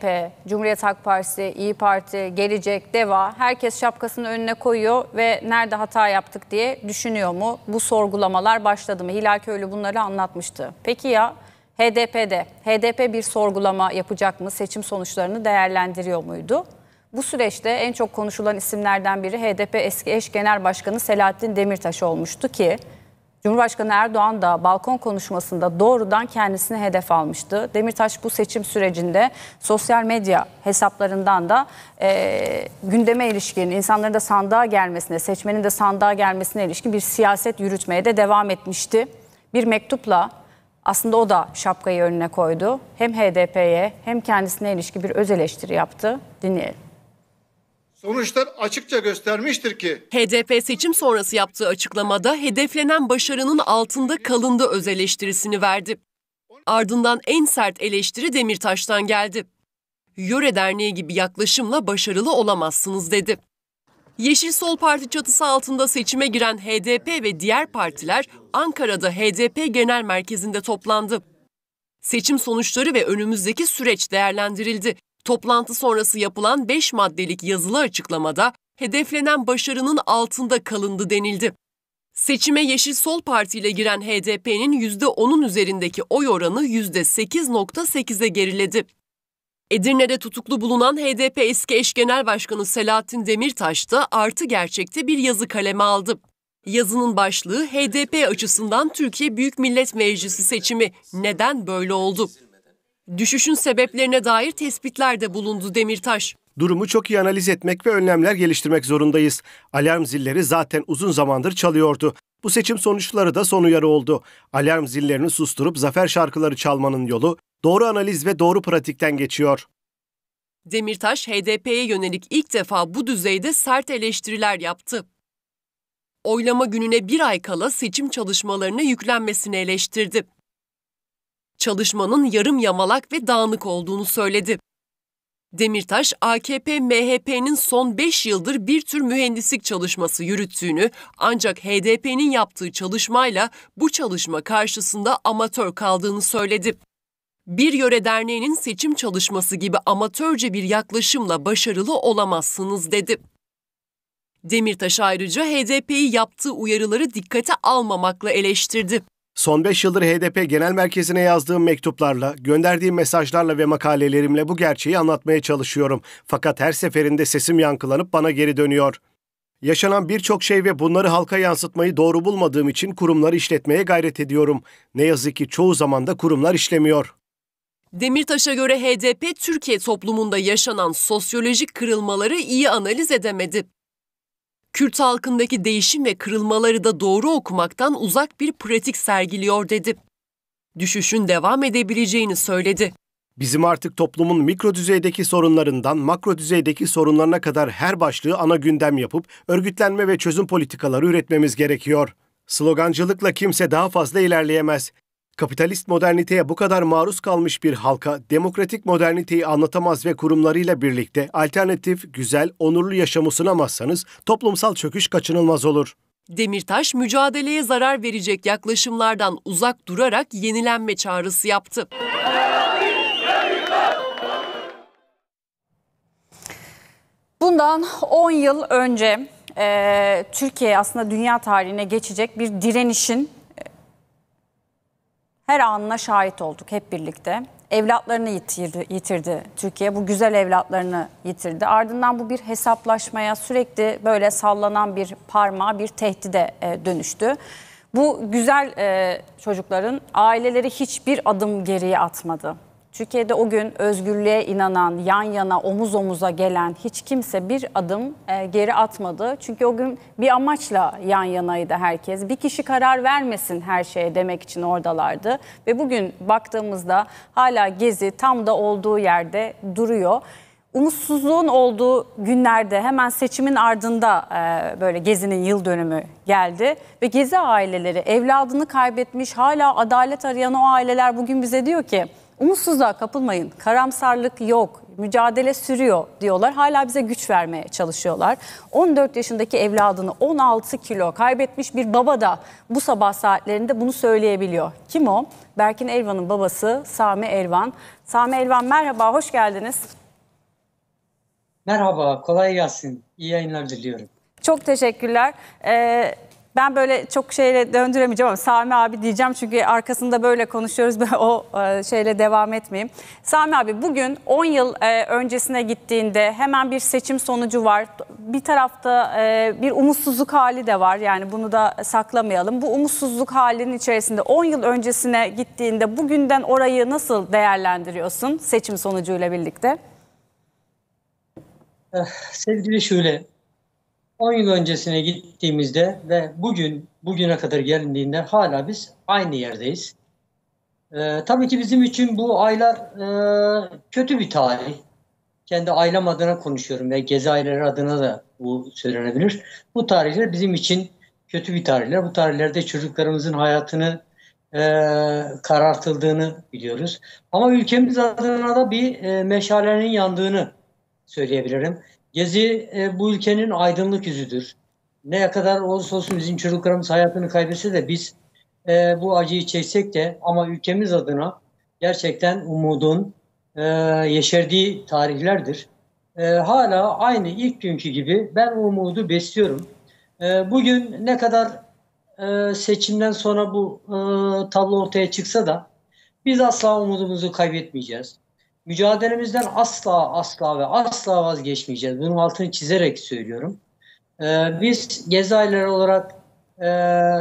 MHP, Cumhuriyet Halk Partisi, İyi Parti, Gelecek, DEVA herkes şapkasını önüne koyuyor ve nerede hata yaptık diye düşünüyor mu? Bu sorgulamalar başladı mı? Hilal Köylü bunları anlatmıştı. Peki ya HDP'de HDP bir sorgulama yapacak mı? Seçim sonuçlarını değerlendiriyor muydu? Bu süreçte en çok konuşulan isimlerden biri HDP eski eş genel başkanı Selahattin Demirtaş olmuştu ki Cumhurbaşkanı Erdoğan da balkon konuşmasında doğrudan kendisini hedef almıştı. Demirtaş bu seçim sürecinde sosyal medya hesaplarından da e, gündeme ilişkin, insanların da sandığa gelmesine, seçmenin de sandığa gelmesine ilişkin bir siyaset yürütmeye de devam etmişti. Bir mektupla aslında o da şapkayı önüne koydu. Hem HDP'ye hem kendisine ilişki bir öz eleştiri yaptı. Dinleyelim sonuçlar açıkça göstermiştir ki... HDP seçim sonrası yaptığı açıklamada hedeflenen başarının altında kalındı öz eleştirisini verdi. Ardından en sert eleştiri Demirtaş'tan geldi. Yöre Derneği gibi yaklaşımla başarılı olamazsınız dedi. Yeşil Sol Parti çatısı altında seçime giren HDP ve diğer partiler Ankara'da HDP Genel Merkezi'nde toplandı. Seçim sonuçları ve önümüzdeki süreç değerlendirildi. Toplantı sonrası yapılan 5 maddelik yazılı açıklamada hedeflenen başarının altında kalındı denildi. Seçime Yeşil Sol Parti ile giren HDP'nin %10'un üzerindeki oy oranı %8.8'e geriledi. Edirne'de tutuklu bulunan HDP eski eş genel başkanı Selahattin Demirtaş da artı gerçekte bir yazı kaleme aldı. Yazının başlığı HDP açısından Türkiye Büyük Millet Meclisi seçimi neden böyle oldu? düşüşün sebeplerine dair tespitler de bulundu Demirtaş. Durumu çok iyi analiz etmek ve önlemler geliştirmek zorundayız. Alarm zilleri zaten uzun zamandır çalıyordu. Bu seçim sonuçları da son uyarı oldu. Alarm zillerini susturup zafer şarkıları çalmanın yolu doğru analiz ve doğru pratikten geçiyor. Demirtaş, HDP'ye yönelik ilk defa bu düzeyde sert eleştiriler yaptı. Oylama gününe bir ay kala seçim çalışmalarına yüklenmesini eleştirdi çalışmanın yarım yamalak ve dağınık olduğunu söyledi. Demirtaş, AKP-MHP'nin son 5 yıldır bir tür mühendislik çalışması yürüttüğünü ancak HDP'nin yaptığı çalışmayla bu çalışma karşısında amatör kaldığını söyledi. Bir yöre derneğinin seçim çalışması gibi amatörce bir yaklaşımla başarılı olamazsınız dedi. Demirtaş ayrıca HDP'yi yaptığı uyarıları dikkate almamakla eleştirdi. Son 5 yıldır HDP Genel Merkezi'ne yazdığım mektuplarla, gönderdiğim mesajlarla ve makalelerimle bu gerçeği anlatmaya çalışıyorum. Fakat her seferinde sesim yankılanıp bana geri dönüyor. Yaşanan birçok şey ve bunları halka yansıtmayı doğru bulmadığım için kurumları işletmeye gayret ediyorum. Ne yazık ki çoğu zaman da kurumlar işlemiyor. Demirtaş'a göre HDP Türkiye toplumunda yaşanan sosyolojik kırılmaları iyi analiz edemedi. Kürt halkındaki değişim ve kırılmaları da doğru okumaktan uzak bir pratik sergiliyor dedi. Düşüşün devam edebileceğini söyledi. Bizim artık toplumun mikro düzeydeki sorunlarından makro düzeydeki sorunlarına kadar her başlığı ana gündem yapıp örgütlenme ve çözüm politikaları üretmemiz gerekiyor. Slogancılıkla kimse daha fazla ilerleyemez. Kapitalist moderniteye bu kadar maruz kalmış bir halka demokratik moderniteyi anlatamaz ve kurumlarıyla birlikte alternatif, güzel, onurlu yaşamı sunamazsanız toplumsal çöküş kaçınılmaz olur. Demirtaş mücadeleye zarar verecek yaklaşımlardan uzak durarak yenilenme çağrısı yaptı. Bundan 10 yıl önce e, Türkiye aslında dünya tarihine geçecek bir direnişin her anına şahit olduk hep birlikte. Evlatlarını yitirdi, yitirdi Türkiye. Bu güzel evlatlarını yitirdi. Ardından bu bir hesaplaşmaya sürekli böyle sallanan bir parmağa bir tehdide e, dönüştü. Bu güzel e, çocukların aileleri hiçbir adım geriye atmadı. Türkiye'de o gün özgürlüğe inanan, yan yana, omuz omuza gelen hiç kimse bir adım e, geri atmadı. Çünkü o gün bir amaçla yan yanaydı herkes. Bir kişi karar vermesin her şeye demek için oradalardı. Ve bugün baktığımızda hala Gezi tam da olduğu yerde duruyor umutsuzluğun olduğu günlerde hemen seçimin ardında e, böyle Gezi'nin yıl dönümü geldi ve Gezi aileleri evladını kaybetmiş hala adalet arayan o aileler bugün bize diyor ki Umutsuzluğa kapılmayın, karamsarlık yok, mücadele sürüyor diyorlar. Hala bize güç vermeye çalışıyorlar. 14 yaşındaki evladını 16 kilo kaybetmiş bir baba da bu sabah saatlerinde bunu söyleyebiliyor. Kim o? Berkin Elvan'ın babası Sami Elvan. Sami Elvan merhaba, hoş geldiniz. Merhaba, kolay gelsin. İyi yayınlar diliyorum. Çok teşekkürler. Ee, ben böyle çok şeyle döndüremeyeceğim ama Sami abi diyeceğim çünkü arkasında böyle konuşuyoruz. Ben o e, şeyle devam etmeyeyim. Sami abi bugün 10 yıl e, öncesine gittiğinde hemen bir seçim sonucu var. Bir tarafta e, bir umutsuzluk hali de var. Yani bunu da saklamayalım. Bu umutsuzluk halinin içerisinde 10 yıl öncesine gittiğinde bugünden orayı nasıl değerlendiriyorsun seçim sonucuyla birlikte? Eh, sevgili şöyle 10 yıl öncesine gittiğimizde ve bugün bugüne kadar gelindiğinden hala biz aynı yerdeyiz. Ee, tabii ki bizim için bu aylar e, kötü bir tarih. Kendi ailem adına konuşuyorum ve Gezi aileleri adına da bu söylenebilir. Bu tarihler bizim için kötü bir tarihler. Bu tarihlerde çocuklarımızın hayatını e, karartıldığını biliyoruz. Ama ülkemiz adına da bir e, meşalenin yandığını söyleyebilirim. Gezi e, bu ülkenin aydınlık yüzüdür. Ne kadar olursa olsun bizim çocuklarımız hayatını kaybetse de biz e, bu acıyı çeksek de ama ülkemiz adına gerçekten umudun e, yeşerdiği tarihlerdir. E, hala aynı ilk günkü gibi ben umudu besliyorum. E, bugün ne kadar e, seçimden sonra bu e, tablo ortaya çıksa da biz asla umudumuzu kaybetmeyeceğiz mücadelemizden asla asla ve asla vazgeçmeyeceğiz. Bunun altını çizerek söylüyorum. Ee, biz Gezaylar olarak e,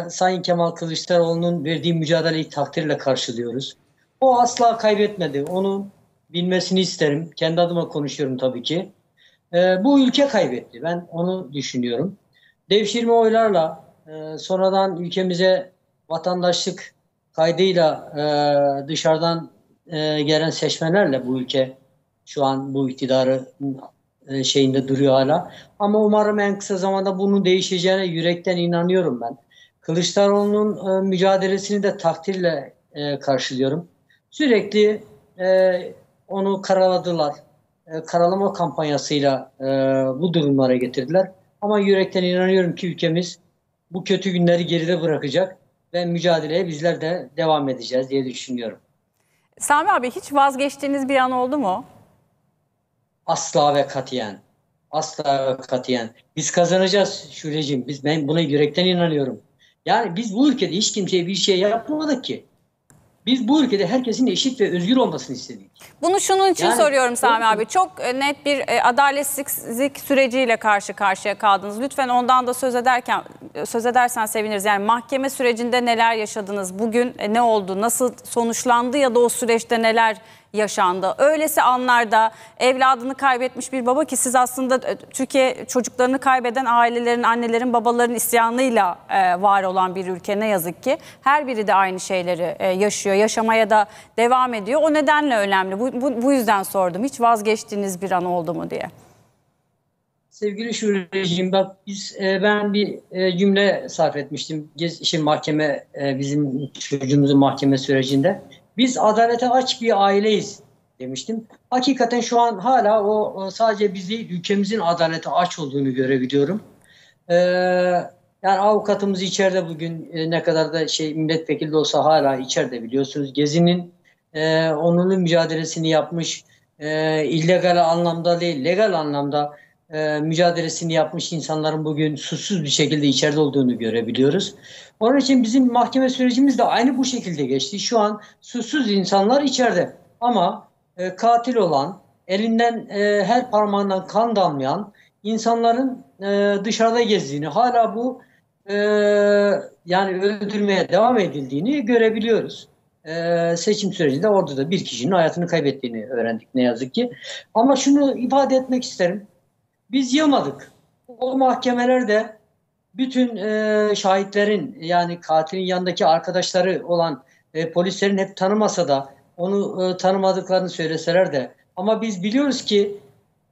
Sayın Kemal Kılıçdaroğlu'nun verdiği mücadeleyi takdirle karşılıyoruz. O asla kaybetmedi. Onu bilmesini isterim. Kendi adıma konuşuyorum tabii ki. E, bu ülke kaybetti. Ben onu düşünüyorum. Devşirme oylarla e, sonradan ülkemize vatandaşlık kaydıyla e, dışarıdan e, gelen seçmelerle bu ülke şu an bu iktidarı e, şeyinde duruyor hala. Ama umarım en kısa zamanda bunun değişeceğine yürekten inanıyorum ben. Kılıçdaroğlu'nun e, mücadelesini de takdirle e, karşılıyorum. Sürekli e, onu karaladılar. E, karalama kampanyasıyla e, bu durumlara getirdiler. Ama yürekten inanıyorum ki ülkemiz bu kötü günleri geride bırakacak ve mücadeleye bizler de devam edeceğiz diye düşünüyorum. Sami abi hiç vazgeçtiğiniz bir an oldu mu? Asla ve katiyen. Asla ve katiyen. Biz kazanacağız Şulecim. Biz ben buna yürekten inanıyorum. Yani biz bu ülkede hiç kimseye bir şey yapmadık ki. Biz bu ülkede herkesin eşit ve özgür olmasını istedik. Bunu şunun için yani, soruyorum Sami abi. Çok e, net bir e, adaletsizlik süreciyle karşı karşıya kaldınız. Lütfen ondan da söz ederken e, söz edersen seviniriz. Yani mahkeme sürecinde neler yaşadınız? Bugün ne oldu? Nasıl sonuçlandı ya da o süreçte neler yaşandı. Öylesi anlarda evladını kaybetmiş bir baba ki siz aslında e, Türkiye çocuklarını kaybeden ailelerin, annelerin, babaların isyanıyla e, var olan bir ülke ne yazık ki. Her biri de aynı şeyleri e, yaşıyor, yaşamaya da devam ediyor. O nedenle önemli. Bu, bu, bu yüzden sordum. Hiç vazgeçtiğiniz bir an oldu mu diye. Sevgili Şureciğim bak biz, e, ben bir e, cümle sarf etmiştim. Gez, işte mahkeme e, bizim çocuğumuzun mahkeme sürecinde. Biz adalete aç bir aileyiz demiştim. Hakikaten şu an hala o sadece biz değil ülkemizin adalete aç olduğunu görebiliyorum. Ee, yani avukatımız içeride bugün e, ne kadar da şey milletvekili olsa hala içeride biliyorsunuz. Gezi'nin e, onunlu mücadelesini yapmış e, illegal anlamda değil legal anlamda e, mücadelesini yapmış insanların bugün suçsuz bir şekilde içeride olduğunu görebiliyoruz. Onun için bizim mahkeme sürecimiz de aynı bu şekilde geçti. Şu an suçsuz insanlar içeride ama e, katil olan, elinden e, her parmağından kan damlayan insanların e, dışarıda gezdiğini, hala bu e, yani öldürmeye devam edildiğini görebiliyoruz. Ee, seçim sürecinde orada da bir kişinin hayatını kaybettiğini öğrendik ne yazık ki. Ama şunu ifade etmek isterim. Biz yılmadık. O mahkemelerde bütün e, şahitlerin yani katilin yanındaki arkadaşları olan e, polislerin hep tanımasa da onu e, tanımadıklarını söyleseler de ama biz biliyoruz ki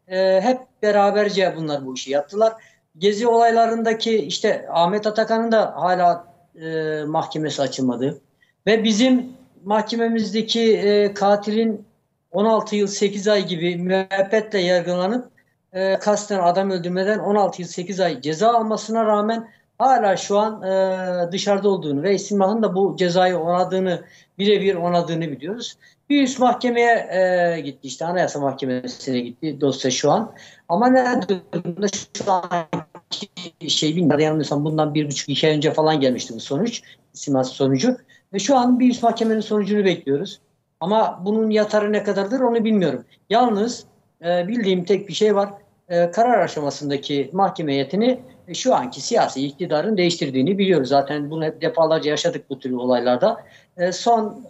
e, hep beraberce bunlar bu işi yaptılar. Gezi olaylarındaki işte Ahmet Atakan'ın da hala e, mahkemesi açılmadı. Ve bizim mahkememizdeki e, katilin 16 yıl 8 ay gibi müebbetle yargılanıp e, kasten adam öldürmeden 16 yıl 8 ay ceza almasına rağmen hala şu an e, dışarıda olduğunu ve İstinmah'ın da bu cezayı onadığını birebir onadığını biliyoruz. Bir üst mahkemeye e, gitti işte Anayasa Mahkemesi'ne gitti dosya şu an. Ama nerede durumda şu anki şey bilmiyorum yanılmıyorsam bundan bir buçuk iki ay önce falan gelmişti bu sonuç. İstinmah sonucu. Ve şu an bir üst mahkemenin sonucunu bekliyoruz. Ama bunun yatarı ne kadardır onu bilmiyorum. Yalnız e, bildiğim tek bir şey var. E, karar aşamasındaki mahkeme heyetini e, şu anki siyasi iktidarın değiştirdiğini biliyoruz. Zaten bunu hep defalarca yaşadık bu tür olaylarda. E, son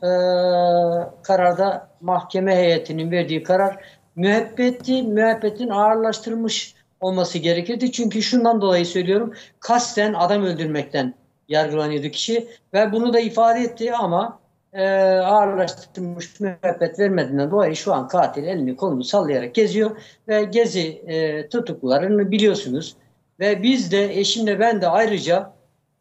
kararda mahkeme heyetinin verdiği karar müebbeti, müebbetin ağırlaştırılmış olması gerekirdi. Çünkü şundan dolayı söylüyorum kasten adam öldürmekten yargılanıyordu kişi ve bunu da ifade etti ama e, ee, ağırlaştırılmış müebbet vermediğinden dolayı şu an katil elini kolunu sallayarak geziyor ve gezi e, tutuklularını biliyorsunuz. Ve biz de eşimle ben de ayrıca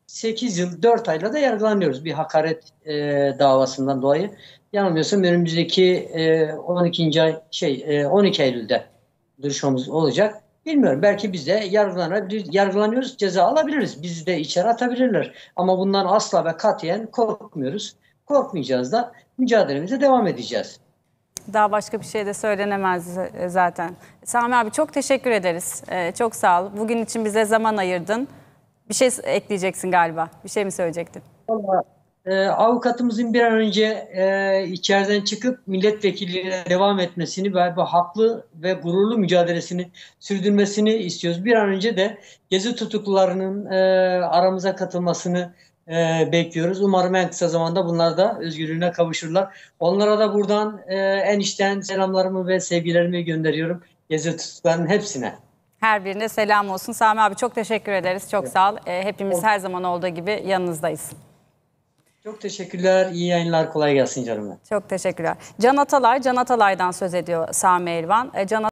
8 yıl 4 ayla da yargılanıyoruz bir hakaret e, davasından dolayı. Yanılmıyorsam önümüzdeki e, 12. ay şey e, 12 Eylül'de duruşmamız olacak. Bilmiyorum belki biz de yargılanabilir, yargılanıyoruz ceza alabiliriz. biz de içeri atabilirler. Ama bundan asla ve katiyen korkmuyoruz. Korkmayacağız da mücadelemize devam edeceğiz. Daha başka bir şey de söylenemez zaten. Sami abi çok teşekkür ederiz. Ee, çok sağ ol. Bugün için bize zaman ayırdın. Bir şey ekleyeceksin galiba. Bir şey mi söyleyecektin? Vallahi e, avukatımızın bir an önce e, içeriden çıkıp milletvekilliğine devam etmesini ve bu haklı ve gururlu mücadelesini sürdürmesini istiyoruz. Bir an önce de gezi tutuklularının e, aramıza katılmasını e, bekliyoruz. Umarım en kısa zamanda bunlar da özgürlüğüne kavuşurlar. Onlara da buradan e, en içten selamlarımı ve sevgilerimi gönderiyorum. Gezi tutuklarının hepsine. Her birine selam olsun. Sami abi çok teşekkür ederiz. Çok evet. sağ ol. E, hepimiz her zaman olduğu gibi yanınızdayız. Çok teşekkürler. İyi yayınlar. Kolay gelsin canım. Çok teşekkürler. Can Atalay, Can Atalay'dan söz ediyor Sami Elvan. E, Can